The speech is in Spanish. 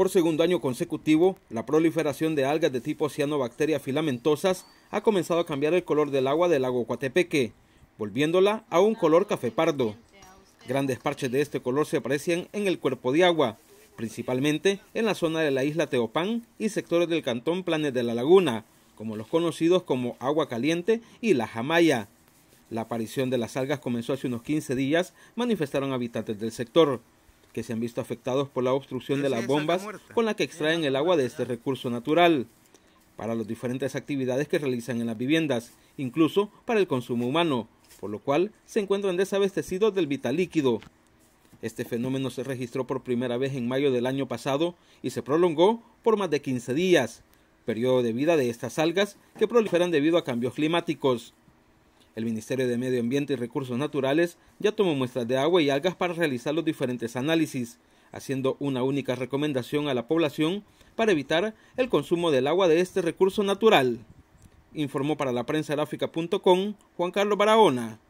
Por segundo año consecutivo, la proliferación de algas de tipo cianobacteria filamentosas ha comenzado a cambiar el color del agua del lago Coatepeque, volviéndola a un color café pardo. Grandes parches de este color se aprecian en el cuerpo de agua, principalmente en la zona de la isla Teopán y sectores del cantón Planes de la Laguna, como los conocidos como agua caliente y la jamaya. La aparición de las algas comenzó hace unos 15 días, manifestaron habitantes del sector que se han visto afectados por la obstrucción de las bombas con la que extraen el agua de este recurso natural, para las diferentes actividades que realizan en las viviendas, incluso para el consumo humano, por lo cual se encuentran desabastecidos del vital líquido. Este fenómeno se registró por primera vez en mayo del año pasado y se prolongó por más de 15 días, periodo de vida de estas algas que proliferan debido a cambios climáticos. El Ministerio de Medio Ambiente y Recursos Naturales ya tomó muestras de agua y algas para realizar los diferentes análisis, haciendo una única recomendación a la población para evitar el consumo del agua de este recurso natural. Informó para la prensa gráfica.com Juan Carlos Barahona.